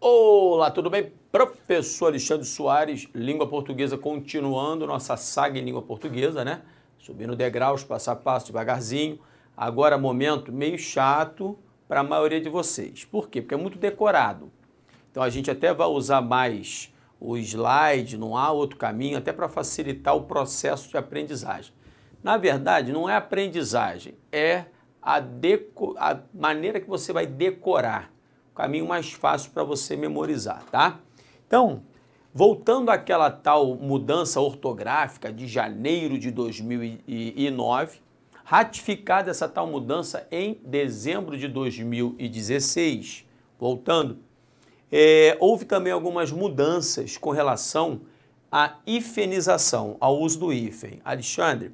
Olá, tudo bem? Professor Alexandre Soares, Língua Portuguesa, continuando nossa saga em Língua Portuguesa, né? Subindo degraus, passo a passo, devagarzinho. Agora, momento meio chato para a maioria de vocês. Por quê? Porque é muito decorado. Então, a gente até vai usar mais o slide, não há outro caminho, até para facilitar o processo de aprendizagem. Na verdade, não é aprendizagem, é a, a maneira que você vai decorar caminho mais fácil para você memorizar, tá? Então, voltando àquela tal mudança ortográfica de janeiro de 2009, ratificada essa tal mudança em dezembro de 2016. Voltando, é, houve também algumas mudanças com relação à hifenização, ao uso do hífen. Alexandre,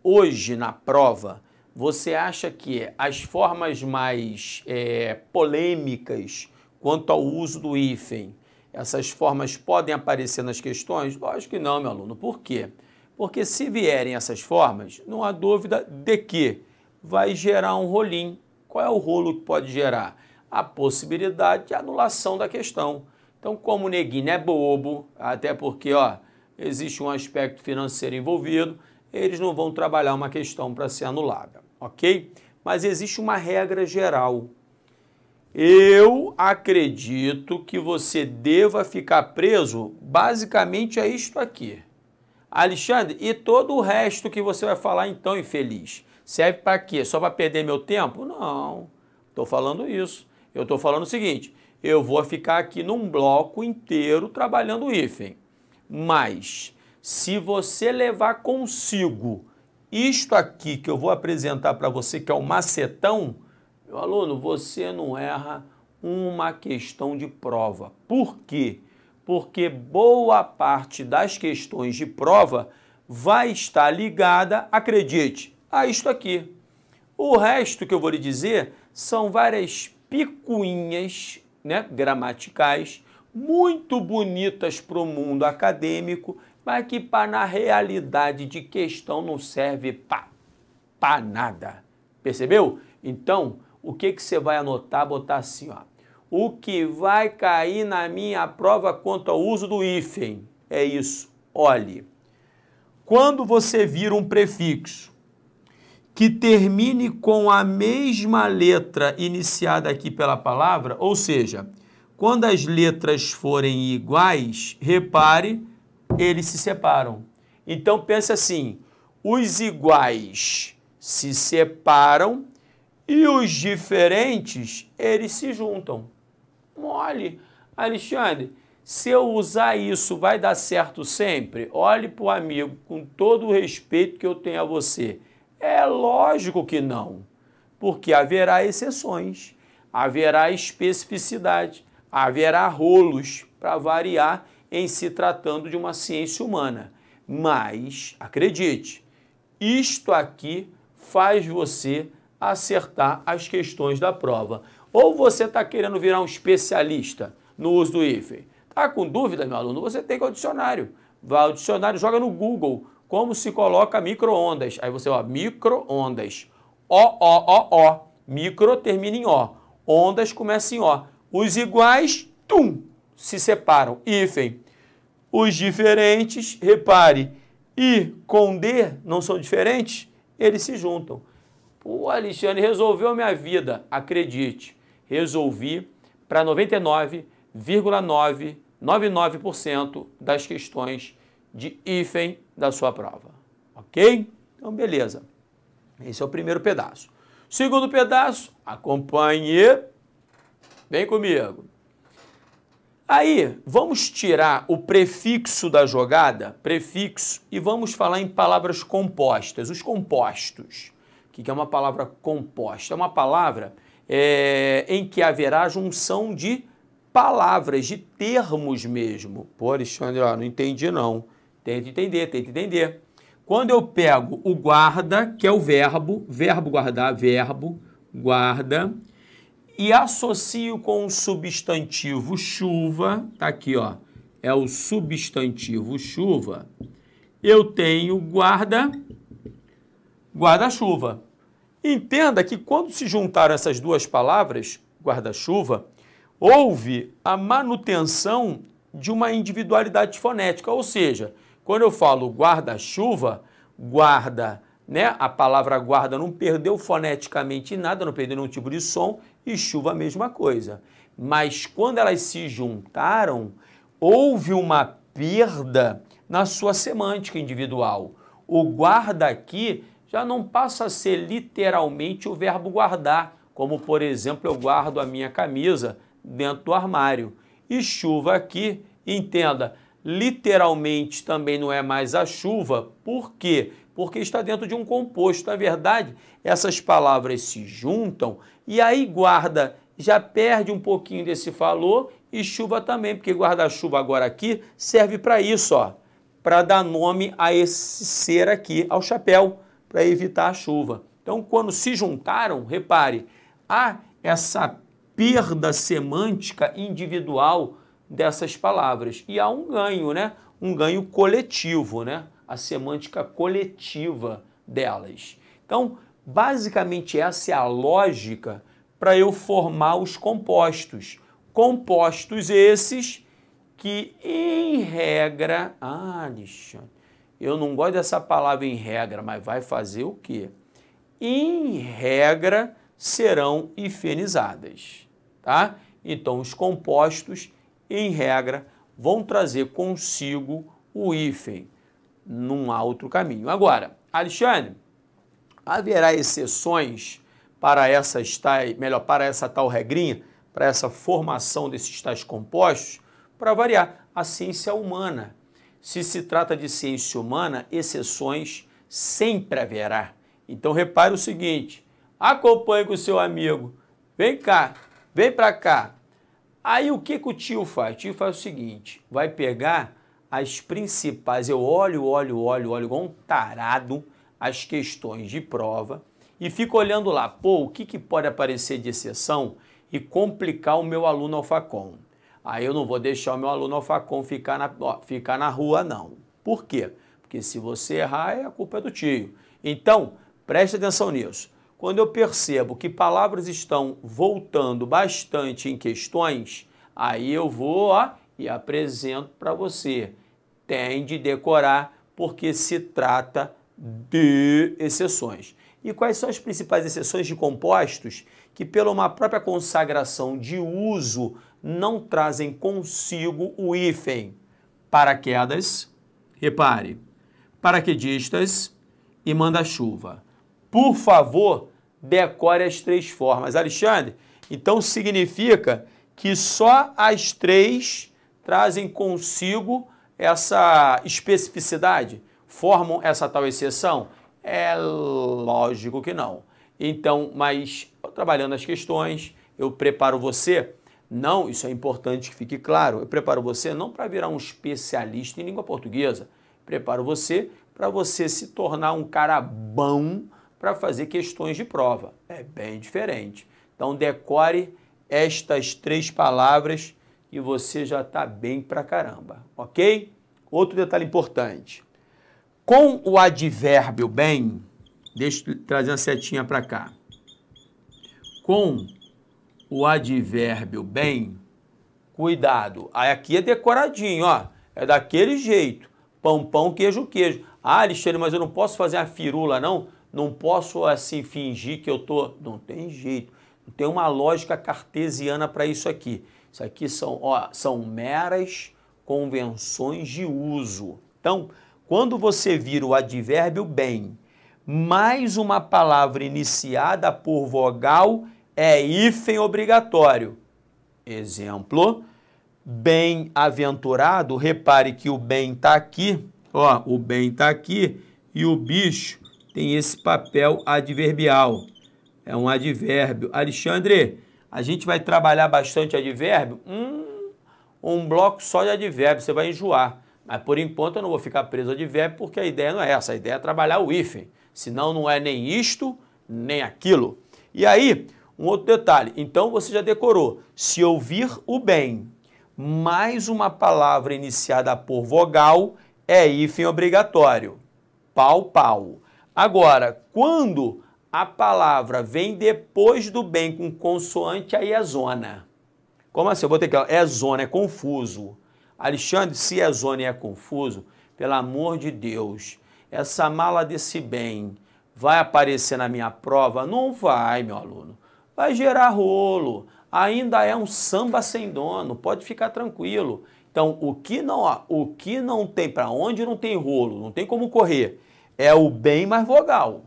hoje na prova você acha que as formas mais é, polêmicas quanto ao uso do hífen, essas formas podem aparecer nas questões? Lógico que não, meu aluno. Por quê? Porque se vierem essas formas, não há dúvida de que vai gerar um rolim. Qual é o rolo que pode gerar? A possibilidade de anulação da questão. Então, como o neguinho é bobo, até porque ó, existe um aspecto financeiro envolvido, eles não vão trabalhar uma questão para ser anulada, ok? Mas existe uma regra geral. Eu acredito que você deva ficar preso basicamente a isto aqui. Alexandre, e todo o resto que você vai falar então, infeliz? Serve para quê? Só para perder meu tempo? Não, estou falando isso. Eu estou falando o seguinte, eu vou ficar aqui num bloco inteiro trabalhando o hífen. Mas se você levar consigo isto aqui que eu vou apresentar para você, que é o macetão, meu aluno, você não erra uma questão de prova. Por quê? Porque boa parte das questões de prova vai estar ligada, acredite, a isto aqui. O resto que eu vou lhe dizer são várias picuinhas né, gramaticais muito bonitas para o mundo acadêmico mas que para na realidade de questão não serve para nada. Percebeu? Então, o que, que você vai anotar? Botar assim, ó. O que vai cair na minha prova quanto ao uso do hífen? É isso. Olhe, quando você vira um prefixo que termine com a mesma letra iniciada aqui pela palavra, ou seja, quando as letras forem iguais, repare eles se separam. Então pense assim: os iguais se separam e os diferentes eles se juntam. Olhe, Alexandre, se eu usar isso vai dar certo sempre? Olhe para o amigo com todo o respeito que eu tenho a você. É lógico que não, porque haverá exceções, haverá especificidade, haverá rolos para variar em se tratando de uma ciência humana. Mas, acredite, isto aqui faz você acertar as questões da prova. Ou você está querendo virar um especialista no uso do hífen. Está com dúvida, meu aluno? Você tem que ir ao dicionário. Vai ao dicionário, joga no Google como se coloca microondas. Aí você, ó, microondas. O, O, O, O. Micro termina em O. Ondas começa em O. Os iguais, tum, se separam. Hífen. Os diferentes, repare, I com D não são diferentes, eles se juntam. O Alexandre resolveu a minha vida, acredite, resolvi para 99,99% das questões de hífen da sua prova. Ok? Então, beleza. Esse é o primeiro pedaço. Segundo pedaço, acompanhe. Vem comigo. Aí, vamos tirar o prefixo da jogada, prefixo, e vamos falar em palavras compostas, os compostos. O que é uma palavra composta? É uma palavra é, em que haverá junção de palavras, de termos mesmo. Pô, Alexandre, ó, não entendi não. Tenta entender, tenta entender. Quando eu pego o guarda, que é o verbo, verbo guardar, verbo, guarda, e associo com o substantivo chuva, tá aqui, ó, é o substantivo chuva, eu tenho guarda guarda-chuva. Entenda que quando se juntaram essas duas palavras, guarda-chuva, houve a manutenção de uma individualidade fonética, ou seja, quando eu falo guarda-chuva, guarda, né, a palavra guarda não perdeu foneticamente nada, não perdeu nenhum tipo de som, e chuva a mesma coisa. Mas quando elas se juntaram, houve uma perda na sua semântica individual. O guarda aqui já não passa a ser literalmente o verbo guardar, como por exemplo eu guardo a minha camisa dentro do armário. E chuva aqui, entenda, literalmente também não é mais a chuva, porque porque está dentro de um composto. Na verdade, essas palavras se juntam e aí guarda já perde um pouquinho desse valor e chuva também, porque guarda-chuva agora aqui serve para isso, ó, para dar nome a esse ser aqui, ao chapéu, para evitar a chuva. Então, quando se juntaram, repare, há essa perda semântica individual dessas palavras e há um ganho, né? Um ganho coletivo, né? a semântica coletiva delas. Então, basicamente, essa é a lógica para eu formar os compostos. Compostos esses que, em regra. Ah, Alexandre, eu não gosto dessa palavra em regra, mas vai fazer o quê? Em regra serão ifenizadas, tá? Então, os compostos, em regra, vão trazer consigo o hífen num outro caminho. Agora, Alexandre, haverá exceções para essa tais, melhor, para essa tal regrinha, para essa formação desses tais compostos? Para variar, a ciência humana. Se se trata de ciência humana, exceções sempre haverá. Então repare o seguinte, acompanhe com o seu amigo, vem cá, vem para cá. Aí o que, que o tio faz? O tio faz o seguinte, vai pegar as principais. Eu olho, olho, olho, olho igual um tarado as questões de prova e fico olhando lá, pô, o que, que pode aparecer de exceção e complicar o meu aluno ao Aí eu não vou deixar o meu aluno ao ficar na, ó, ficar na rua, não. Por quê? Porque se você errar, é a culpa é do tio. Então, preste atenção nisso. Quando eu percebo que palavras estão voltando bastante em questões, aí eu vou ó, e apresento para você tem de decorar, porque se trata de exceções. E quais são as principais exceções de compostos que, pela uma própria consagração de uso, não trazem consigo o hífen? Paraquedas, repare, paraquedistas e manda-chuva. Por favor, decore as três formas. Alexandre, então significa que só as três trazem consigo essa especificidade? Formam essa tal exceção? É lógico que não. Então, mas trabalhando as questões, eu preparo você. Não, isso é importante que fique claro. Eu preparo você não para virar um especialista em língua portuguesa. Preparo você para você se tornar um cara bom para fazer questões de prova. É bem diferente. Então decore estas três palavras e você já está bem pra caramba, ok? Outro detalhe importante. Com o advérbio bem, deixa eu trazer a setinha para cá. Com o advérbio bem, cuidado. Aí aqui é decoradinho, ó. É daquele jeito. Pão, pão, queijo, queijo. Ah, Alexandre, mas eu não posso fazer a firula, não? Não posso, assim, fingir que eu tô... Não tem jeito. Não tem uma lógica cartesiana para isso aqui. Isso aqui são, ó, são meras convenções de uso. Então, quando você vira o advérbio bem mais uma palavra iniciada por vogal, é hífen obrigatório. Exemplo, bem-aventurado, repare que o bem está aqui, ó, o bem está aqui e o bicho tem esse papel adverbial. É um advérbio. Alexandre, a gente vai trabalhar bastante advérbio? Hum, um bloco só de advérbio, você vai enjoar. Mas por enquanto eu não vou ficar preso ao advérbio porque a ideia não é essa, a ideia é trabalhar o hífen. Senão não é nem isto, nem aquilo. E aí, um outro detalhe, então você já decorou. Se ouvir o bem, mais uma palavra iniciada por vogal é hífen obrigatório. Pau, pau. Agora, quando a palavra vem depois do bem com consoante, aí é zona. Como assim? Eu vou ter que é zona, é confuso. Alexandre, se é zona e é confuso, pelo amor de Deus, essa mala desse bem vai aparecer na minha prova? Não vai, meu aluno. Vai gerar rolo. Ainda é um samba sem dono, pode ficar tranquilo. Então, o que não, o que não tem para onde não tem rolo, não tem como correr, é o bem mais vogal.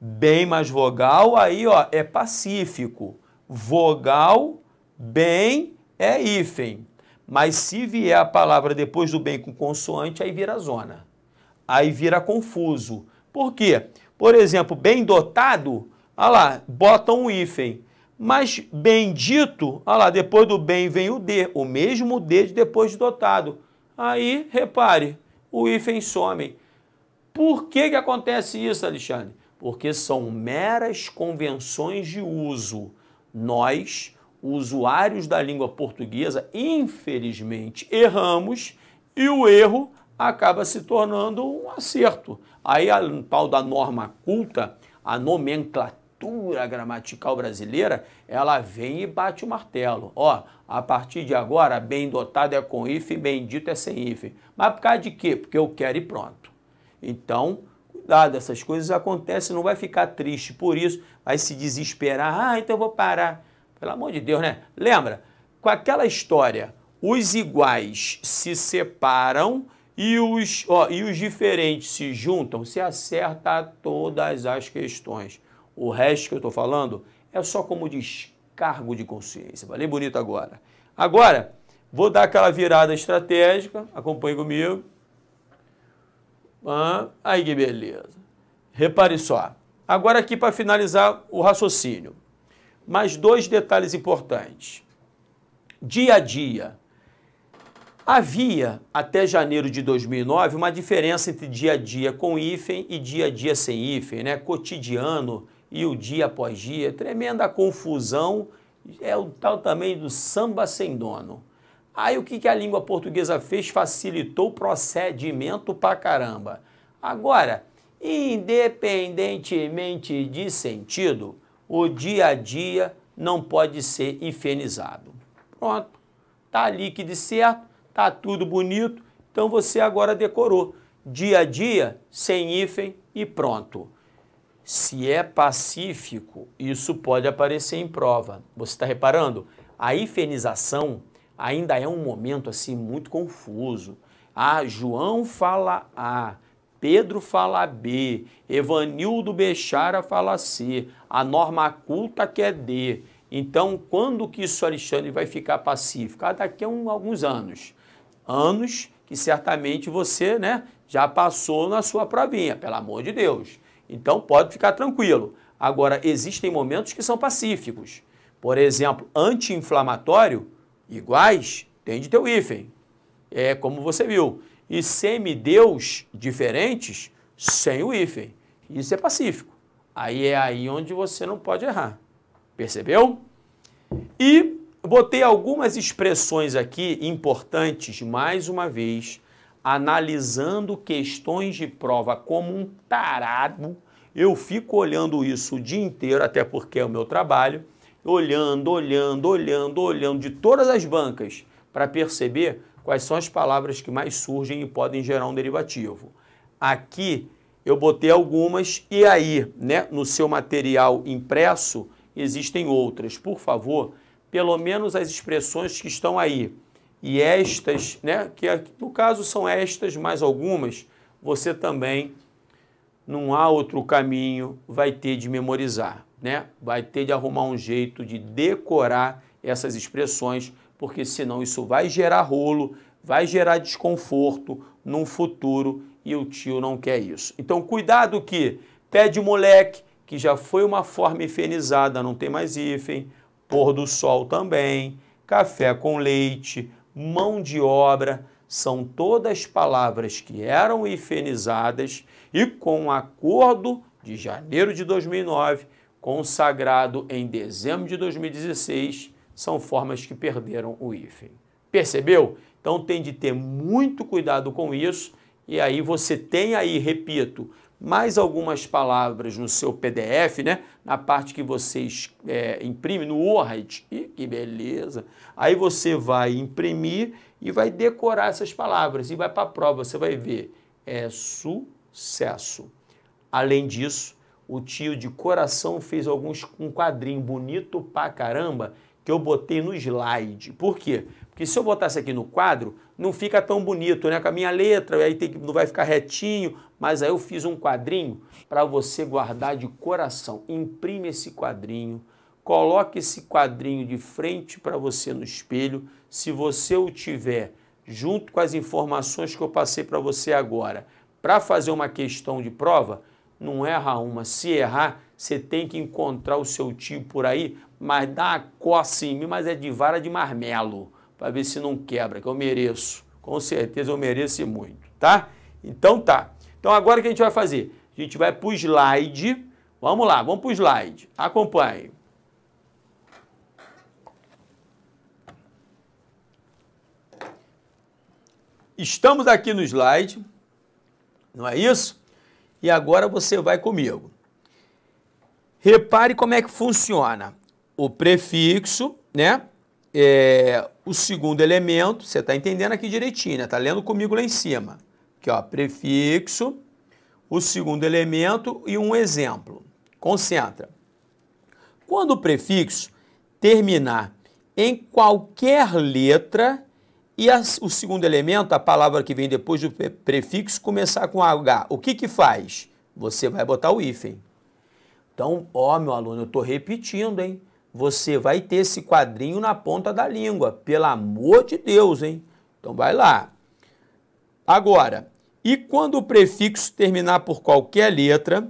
Bem mais vogal, aí ó, é pacífico. Vogal, bem é hífen. Mas se vier a palavra depois do bem com consoante, aí vira zona. Aí vira confuso. Por quê? Por exemplo, bem dotado, olha lá, bota um hífen. Mas bendito, olha lá, depois do bem vem o D, o mesmo D de depois de dotado. Aí, repare, o hífen some. Por que, que acontece isso, Alexandre? porque são meras convenções de uso. Nós, usuários da língua portuguesa, infelizmente erramos e o erro acaba se tornando um acerto. Aí a tal da norma culta, a nomenclatura gramatical brasileira, ela vem e bate o martelo. Ó, a partir de agora, bem dotado é com if, bendito é sem if. Mas por causa de quê? Porque eu quero e pronto. Então, dado, essas coisas acontecem, não vai ficar triste por isso, vai se desesperar, ah, então eu vou parar. Pelo amor de Deus, né? Lembra, com aquela história, os iguais se separam e os, ó, e os diferentes se juntam, se acerta todas as questões. O resto que eu estou falando é só como descargo de consciência. Valeu bonito agora. Agora, vou dar aquela virada estratégica, acompanhe comigo. Ah, aí que beleza. Repare só. Agora aqui para finalizar o raciocínio. Mais dois detalhes importantes. Dia a dia. Havia até janeiro de 2009 uma diferença entre dia a dia com hífen e dia a dia sem hífen, né? Cotidiano e o dia após dia, tremenda confusão, é o tal também do samba sem dono. Aí o que, que a língua portuguesa fez? Facilitou o procedimento pra caramba. Agora, independentemente de sentido, o dia a dia não pode ser hifenizado. Pronto, tá líquido certo, tá tudo bonito, então você agora decorou. Dia a dia, sem hífen e pronto. Se é pacífico, isso pode aparecer em prova. Você está reparando? A hifenização ainda é um momento assim muito confuso. Ah, João fala A, Pedro fala B, Evanildo Bechara fala C, a norma culta que é D. Então, quando que isso, Alexandre, vai ficar pacífico? Ah, daqui a um, alguns anos. Anos que certamente você né, já passou na sua provinha, pelo amor de Deus. Então, pode ficar tranquilo. Agora, existem momentos que são pacíficos. Por exemplo, anti-inflamatório, Iguais, tem de ter o hífen. É como você viu. E semideus diferentes, sem o hífen. Isso é pacífico. Aí é aí onde você não pode errar. Percebeu? E botei algumas expressões aqui importantes, mais uma vez, analisando questões de prova como um tarado. Eu fico olhando isso o dia inteiro, até porque é o meu trabalho olhando, olhando, olhando, olhando de todas as bancas para perceber quais são as palavras que mais surgem e podem gerar um derivativo. Aqui eu botei algumas e aí, né, no seu material impresso existem outras. Por favor, pelo menos as expressões que estão aí. E estas, né, que no caso são estas mais algumas, você também não há outro caminho, vai ter de memorizar né, vai ter de arrumar um jeito de decorar essas expressões, porque senão isso vai gerar rolo, vai gerar desconforto num futuro e o tio não quer isso. Então cuidado que pé de moleque, que já foi uma forma hifenizada, não tem mais hífen, pôr do sol também, café com leite, mão de obra, são todas palavras que eram hifenizadas e com o um acordo de janeiro de 2009 consagrado em dezembro de 2016, são formas que perderam o hífen. Percebeu? Então tem de ter muito cuidado com isso. E aí você tem aí, repito, mais algumas palavras no seu PDF, né? Na parte que você é, imprime no Word. Ih, que beleza! Aí você vai imprimir e vai decorar essas palavras e vai para a prova. Você vai ver. É sucesso. Além disso, o tio de coração fez alguns um quadrinho bonito pra caramba que eu botei no slide. Por quê? Porque se eu botasse aqui no quadro, não fica tão bonito, né? Com a minha letra, aí tem que, não vai ficar retinho, mas aí eu fiz um quadrinho para você guardar de coração. Imprime esse quadrinho, coloque esse quadrinho de frente para você no espelho. Se você o tiver junto com as informações que eu passei para você agora, para fazer uma questão de prova, não erra uma. Se errar, você tem que encontrar o seu tio por aí, mas dá uma coça em mim, mas é de vara de marmelo, para ver se não quebra, que eu mereço. Com certeza eu mereço muito, tá? Então tá. Então agora o que a gente vai fazer? A gente vai para o slide. Vamos lá, vamos para o slide. Acompanhe. Estamos aqui no slide, não é isso? e agora você vai comigo. Repare como é que funciona o prefixo, né? É, o segundo elemento, você está entendendo aqui direitinho, né? Está lendo comigo lá em cima. Aqui, ó, prefixo, o segundo elemento e um exemplo. Concentra. Quando o prefixo terminar em qualquer letra, e as, o segundo elemento, a palavra que vem depois do prefixo, começar com H. O que que faz? Você vai botar o hífen. Então, ó, meu aluno, eu estou repetindo, hein? Você vai ter esse quadrinho na ponta da língua, pelo amor de Deus, hein? Então, vai lá. Agora, e quando o prefixo terminar por qualquer letra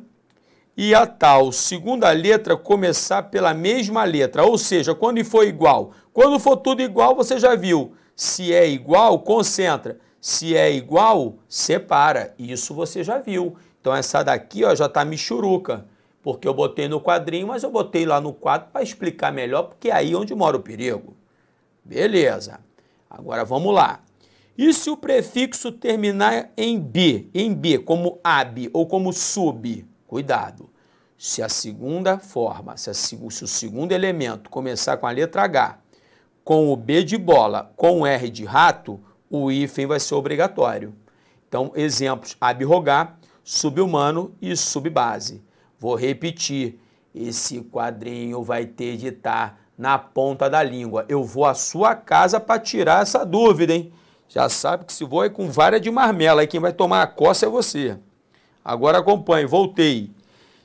e a tal segunda letra começar pela mesma letra, ou seja, quando for igual. Quando for tudo igual, você já viu se é igual, concentra. Se é igual, separa. Isso você já viu. Então essa daqui ó, já está michuruca, porque eu botei no quadrinho, mas eu botei lá no quadro para explicar melhor, porque é aí onde mora o perigo. Beleza. Agora vamos lá. E se o prefixo terminar em B, em B, como ab ou como sub? Cuidado. Se a segunda forma, se, a, se o segundo elemento começar com a letra H, com o B de bola, com o R de rato, o hífen vai ser obrigatório. Então, exemplos: abrogar, subhumano e subbase. Vou repetir. Esse quadrinho vai ter de estar tá na ponta da língua. Eu vou à sua casa para tirar essa dúvida, hein? Já sabe que se vou é com vara de marmela, aí quem vai tomar a coça é você. Agora acompanhe, voltei.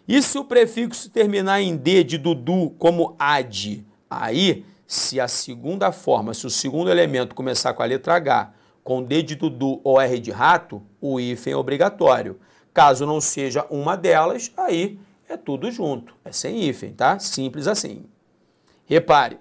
E se o prefixo terminar em D de Dudu como ad? Aí se a segunda forma, se o segundo elemento começar com a letra H, com D de Dudu ou R de rato, o hífen é obrigatório. Caso não seja uma delas, aí é tudo junto, é sem hífen, tá? Simples assim. Repare.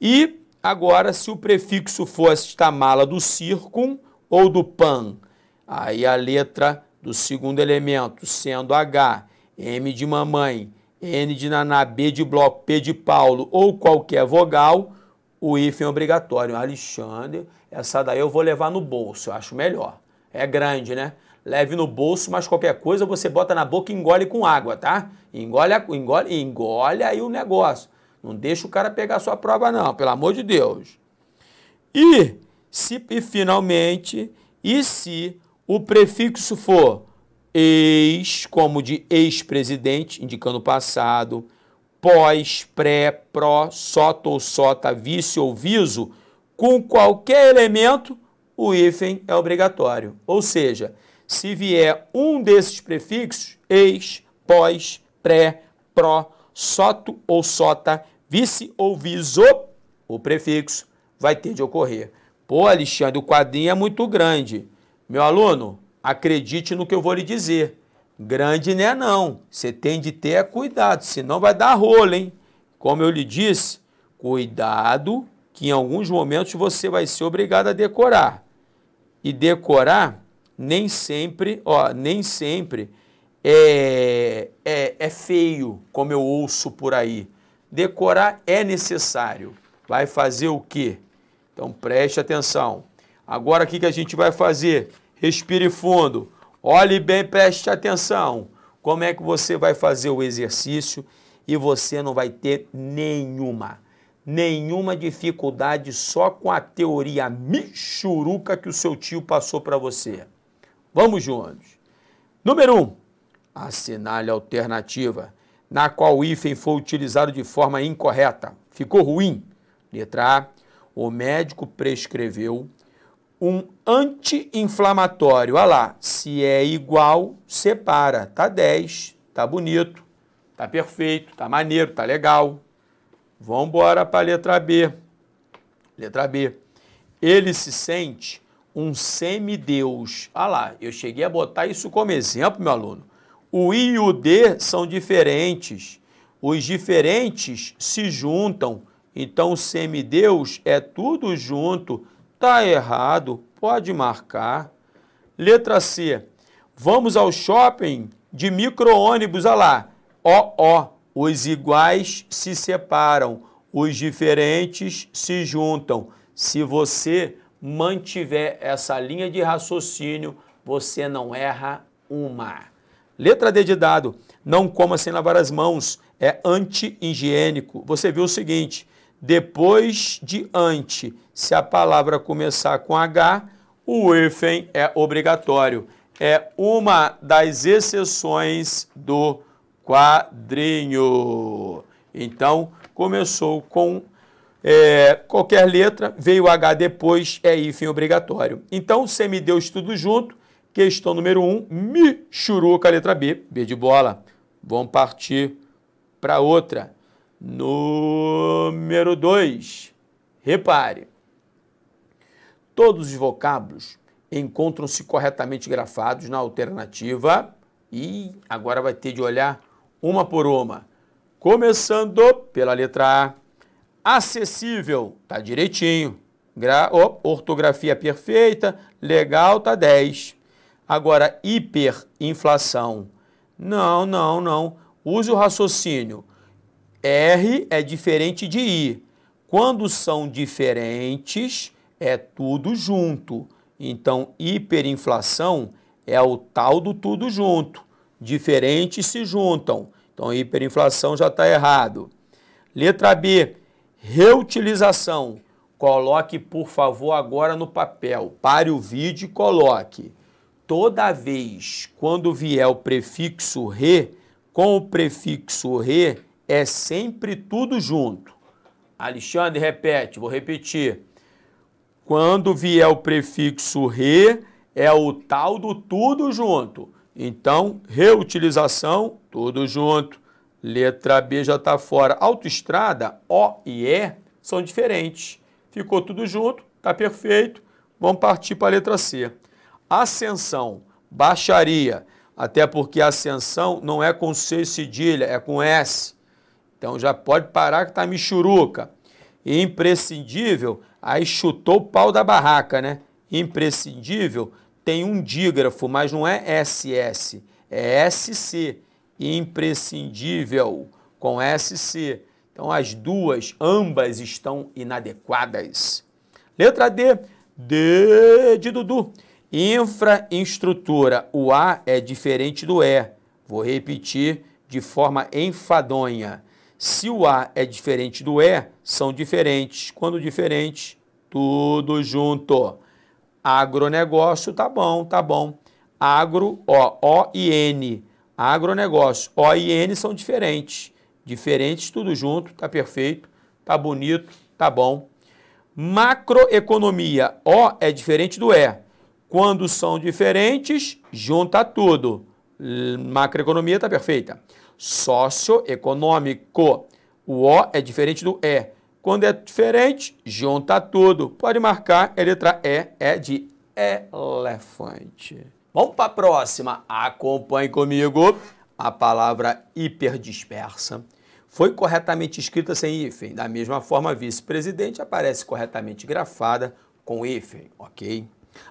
E agora, se o prefixo fosse esta mala do circum ou do pan, aí a letra do segundo elemento, sendo H, M de mamãe N de naná, B de bloco, P de Paulo ou qualquer vogal, o hífen é obrigatório. Alexandre, essa daí eu vou levar no bolso, eu acho melhor. É grande, né? Leve no bolso, mas qualquer coisa você bota na boca e engole com água, tá? Engole, engole, engole aí o negócio. Não deixa o cara pegar sua prova, não, pelo amor de Deus. E, se, e finalmente, e se o prefixo for ex, como de ex-presidente, indicando o passado, pós, pré, pró, sota ou sota, tá, vice ou viso, com qualquer elemento, o hífen é obrigatório. Ou seja, se vier um desses prefixos, ex, pós, pré, pró, soto ou sota, tá, vice ou viso, o prefixo vai ter de ocorrer. Pô, Alexandre, o quadrinho é muito grande. Meu aluno, acredite no que eu vou lhe dizer. Grande não é não. Você tem de ter é cuidado, senão vai dar rolo, hein? Como eu lhe disse, cuidado que em alguns momentos você vai ser obrigado a decorar. E decorar nem sempre, ó, nem sempre é, é, é feio, como eu ouço por aí. Decorar é necessário. Vai fazer o quê? Então preste atenção. Agora o que, que a gente vai fazer? Respire fundo. Olhe bem, preste atenção. Como é que você vai fazer o exercício e você não vai ter nenhuma, nenhuma dificuldade só com a teoria michuruca que o seu tio passou para você. Vamos juntos. Número 1. Um, assinale a alternativa na qual o hífen foi utilizado de forma incorreta. Ficou ruim. Letra A. O médico prescreveu um anti-inflamatório. Olha lá, se é igual, separa. Tá 10, tá bonito, tá perfeito, tá maneiro, tá legal. Vamos embora para a letra B. Letra B. Ele se sente um semideus. Olha lá, eu cheguei a botar isso como exemplo, meu aluno. O I e o D são diferentes. Os diferentes se juntam. Então, semideus é tudo junto, Tá errado, pode marcar. Letra C. Vamos ao shopping de micro-ônibus, olha lá. Ó, ó, os iguais se separam, os diferentes se juntam. Se você mantiver essa linha de raciocínio, você não erra uma. Letra D de dado, não coma sem lavar as mãos, é anti-higiênico. Você viu o seguinte, depois de ante, se a palavra começar com H, o hífen é obrigatório. É uma das exceções do quadrinho. Então, começou com é, qualquer letra, veio H depois, é hífen obrigatório. Então, você me deu tudo junto. Questão número 1, um, me churuca a letra B, B de bola. Vamos partir para outra. Número 2. Repare. Todos os vocábulos encontram-se corretamente grafados na alternativa e agora vai ter de olhar uma por uma. Começando pela letra A. Acessível, tá direitinho. Gra oh, ortografia perfeita, legal, tá 10. Agora hiperinflação. Não, não, não. Use o raciocínio. R é diferente de I. Quando são diferentes, é tudo junto. Então, hiperinflação é o tal do tudo junto. Diferentes se juntam. Então, hiperinflação já está errado. Letra B, reutilização. Coloque, por favor, agora no papel. Pare o vídeo e coloque. Toda vez quando vier o prefixo re, com o prefixo re, é sempre tudo junto. Alexandre, repete, vou repetir. Quando vier o prefixo re, é o tal do tudo junto. Então, reutilização, tudo junto. Letra B já está fora. Autoestrada, O e E são diferentes. Ficou tudo junto, está perfeito. Vamos partir para a letra C. Ascensão, baixaria, até porque ascensão não é com C cedilha, é com S. Então já pode parar que tá michuruca. Imprescindível, aí chutou o pau da barraca, né? Imprescindível tem um dígrafo, mas não é SS, é SC. Imprescindível com SC. Então as duas, ambas estão inadequadas. Letra D, D de Dudu. Infraestrutura. O A é diferente do E. Vou repetir de forma enfadonha. Se o A é diferente do E, são diferentes. Quando diferente, tudo junto. Agronegócio, tá bom, tá bom. Agro, ó, O e N. Agronegócio, O e N são diferentes. Diferentes, tudo junto, tá perfeito, tá bonito, tá bom. Macroeconomia, O é diferente do E. Quando são diferentes, junta tudo. Hum, macroeconomia está perfeita. Socioeconômico. O O é diferente do E. Quando é diferente, junta tudo. Pode marcar, a é letra E é de elefante. Vamos para a próxima. Acompanhe comigo. A palavra hiperdispersa foi corretamente escrita sem hífen. Da mesma forma, vice-presidente aparece corretamente grafada com hífen, ok?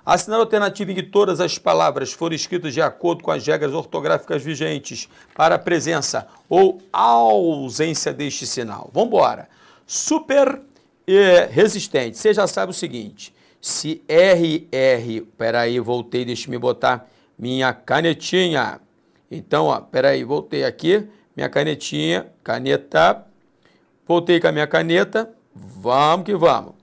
Assinar alternativa em que todas as palavras foram escritas de acordo com as regras ortográficas vigentes para a presença ou ausência deste sinal. Vamos embora. Super eh, resistente. Você já sabe o seguinte, se RR... Peraí, voltei, deixa me botar minha canetinha. Então, ó, peraí, voltei aqui, minha canetinha, caneta, voltei com a minha caneta, vamos que vamos.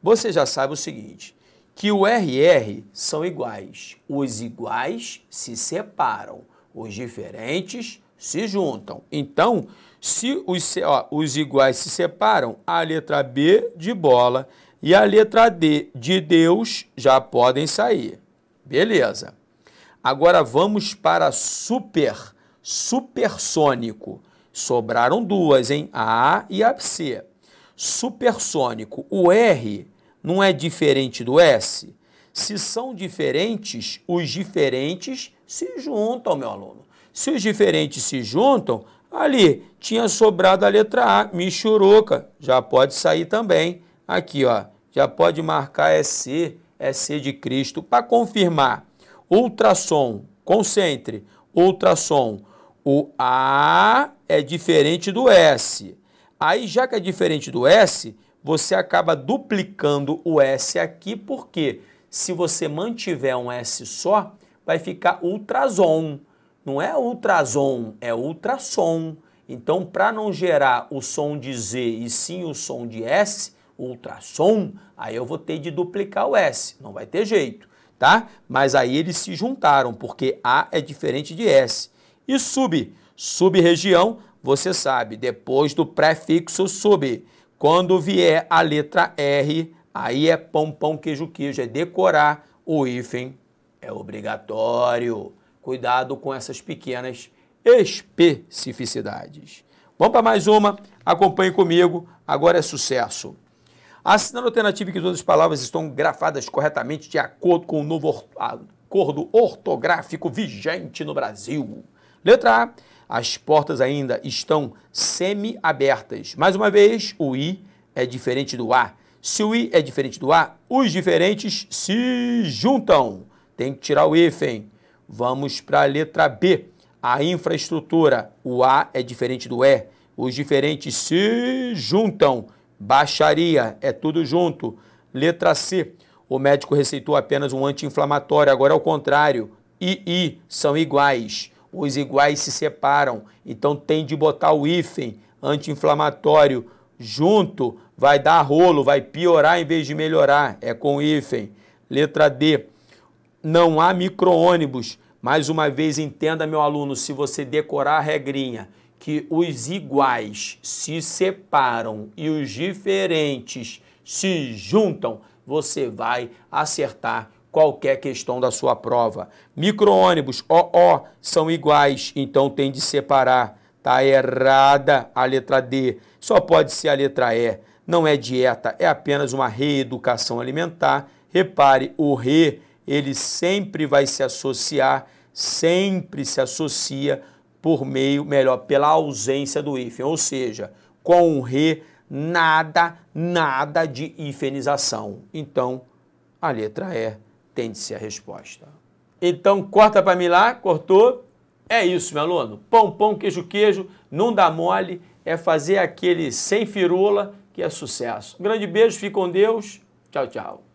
Você já sabe o seguinte, que o RR são iguais. Os iguais se separam, os diferentes se juntam. Então, se os, ó, os iguais se separam, a letra B de bola e a letra D de Deus já podem sair. Beleza. Agora vamos para super, supersônico. Sobraram duas, hein? A, a e a C. Supersônico. O R não é diferente do S? Se são diferentes, os diferentes se juntam, meu aluno. Se os diferentes se juntam, ali tinha sobrado a letra A, Michuruca, já pode sair também. Aqui, ó, já pode marcar EC, é EC é de Cristo. Para confirmar, ultrassom, concentre, ultrassom, o A é diferente do S. Aí, já que é diferente do S, você acaba duplicando o S aqui, porque se você mantiver um S só, vai ficar ultrasom. Não é ultrasom, é ultrassom. Então, para não gerar o som de Z e sim o som de S, ultrassom, aí eu vou ter de duplicar o S, não vai ter jeito, tá? Mas aí eles se juntaram, porque A é diferente de S. E sub, sub-região, você sabe, depois do prefixo sub quando vier a letra R, aí é pão, pão, queijo, queijo, é decorar. O hífen é obrigatório. Cuidado com essas pequenas especificidades. Vamos para mais uma? Acompanhe comigo, agora é sucesso. Assinando a alternativa que todas as palavras estão grafadas corretamente de acordo com o novo acordo ortográfico vigente no Brasil. Letra A, as portas ainda estão semi-abertas. Mais uma vez, o I é diferente do A. Se o I é diferente do A, os diferentes se juntam. Tem que tirar o hífen. Vamos para a letra B. A infraestrutura, o A é diferente do E. Os diferentes se juntam. Baixaria, é tudo junto. Letra C. O médico receitou apenas um anti-inflamatório, agora é o contrário. I e I são iguais os iguais se separam. Então tem de botar o hífen anti-inflamatório junto, vai dar rolo, vai piorar em vez de melhorar. É com hífen. Letra D. Não há micro-ônibus. Mais uma vez, entenda, meu aluno, se você decorar a regrinha que os iguais se separam e os diferentes se juntam, você vai acertar qualquer questão da sua prova. Micro-ônibus, OO, são iguais, então tem de separar. Tá errada a letra D, só pode ser a letra E. Não é dieta, é apenas uma reeducação alimentar. Repare, o re, ele sempre vai se associar, sempre se associa por meio, melhor, pela ausência do hífen, ou seja, com o re, nada, nada de hifenização. Então, a letra E Atente-se a resposta. Então, corta para mim lá, cortou. É isso, meu aluno. Pão, pão, queijo, queijo, não dá mole, é fazer aquele sem firula que é sucesso. Um grande beijo, fique com Deus. Tchau, tchau.